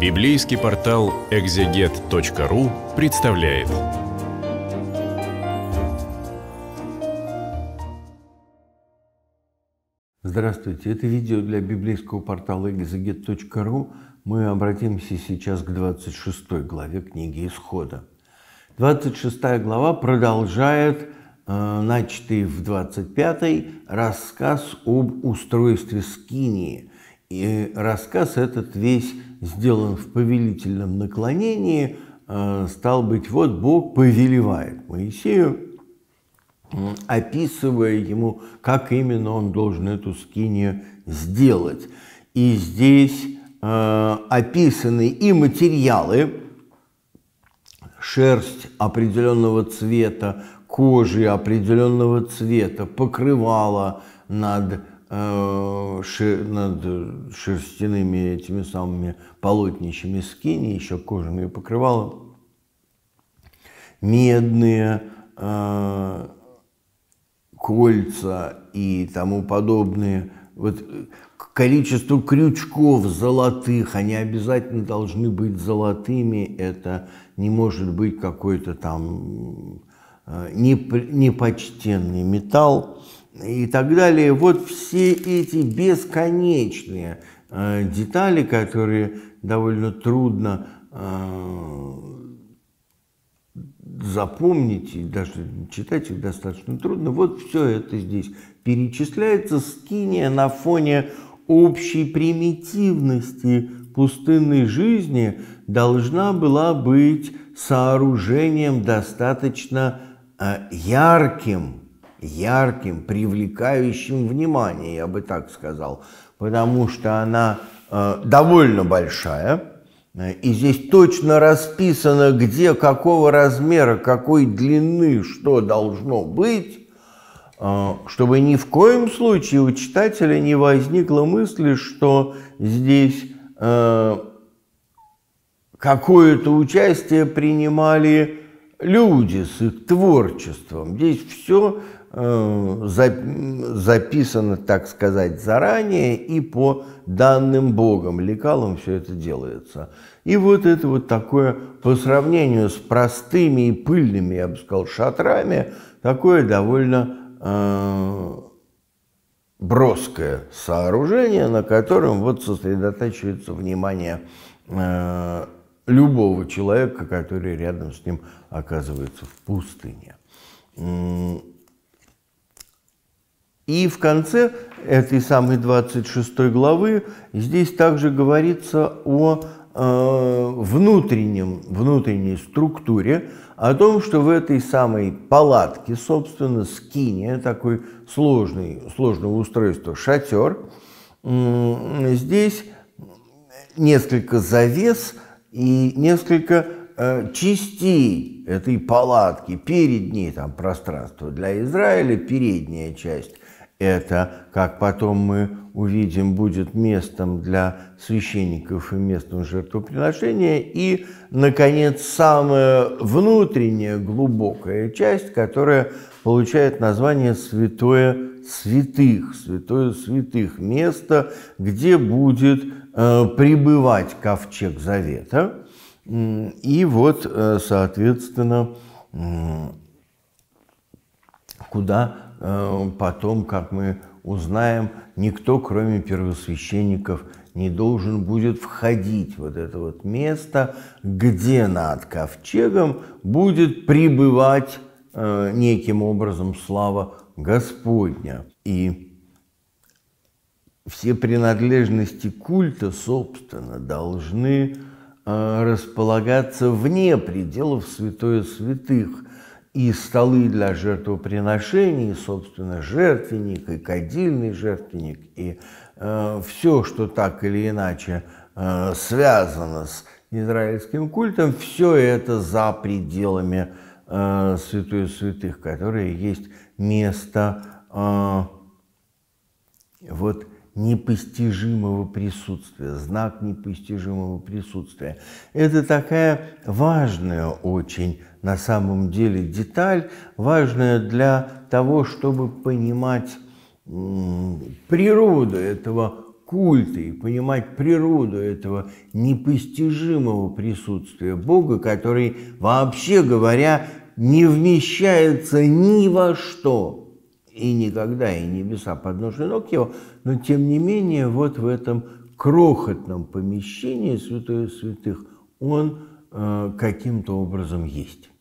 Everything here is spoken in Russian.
Библейский портал экзегет.ру представляет. Здравствуйте, это видео для библейского портала экзегет.ру. Мы обратимся сейчас к 26 главе книги Исхода. 26 глава продолжает э, начатый в 25 рассказ об устройстве Скинии – и рассказ этот весь сделан в повелительном наклонении, э, стал быть, вот Бог повелевает Моисею, описывая ему, как именно он должен эту скинию сделать. И здесь э, описаны и материалы, шерсть определенного цвета, кожи определенного цвета, покрывала над Э, над шерстяными этими самыми полотнищами скини, еще кожаные покрывала, медные э, кольца и тому подобные. Вот э, количество крючков золотых, они обязательно должны быть золотыми, это не может быть какой-то там э, непочтенный металл и так далее. Вот все эти бесконечные э, детали, которые довольно трудно э, запомнить, и даже читать их достаточно трудно, вот все это здесь перечисляется, скиния на фоне общей примитивности пустынной жизни должна была быть сооружением достаточно э, ярким, ярким, привлекающим внимание, я бы так сказал, потому что она э, довольно большая, э, и здесь точно расписано, где, какого размера, какой длины, что должно быть, э, чтобы ни в коем случае у читателя не возникло мысли, что здесь э, какое-то участие принимали люди с их творчеством. Здесь все Э, записано, так сказать, заранее и по данным Богом, лекалам все это делается. И вот это вот такое, по сравнению с простыми и пыльными, я бы сказал, шатрами, такое довольно э, броское сооружение, на котором вот сосредотачивается внимание э, любого человека, который рядом с ним оказывается в пустыне. И в конце этой самой 26 главы здесь также говорится о э, внутреннем, внутренней структуре, о том, что в этой самой палатке, собственно, скине, такой сложный, сложного устройства шатер, э, здесь несколько завес и несколько э, частей этой палатки. Перед ней там пространство для Израиля, передняя часть это, как потом мы увидим, будет местом для священников и местом жертвоприношения. И, наконец, самая внутренняя глубокая часть, которая получает название «Святое святых», «Святое святых» – место, где будет э, пребывать ковчег завета. И вот, э, соответственно, куда Э, потом, как мы узнаем, никто, кроме первосвященников, не должен будет входить в вот это вот место, где над ковчегом будет пребывать э, неким образом слава Господня. И все принадлежности культа, собственно, должны э, располагаться вне пределов святое святых – и столы для жертвоприношений, собственно, жертвенник, и кадильный жертвенник, и э, все, что так или иначе э, связано с израильским культом, все это за пределами э, святую святых, которые есть место э, вот непостижимого присутствия, знак непостижимого присутствия. Это такая важная очень на самом деле деталь, важная для того, чтобы понимать природу этого культа и понимать природу этого непостижимого присутствия Бога, который, вообще говоря, не вмещается ни во что и никогда, и небеса подножны ног его, но тем не менее вот в этом крохотном помещении Святое Святых он э, каким-то образом есть.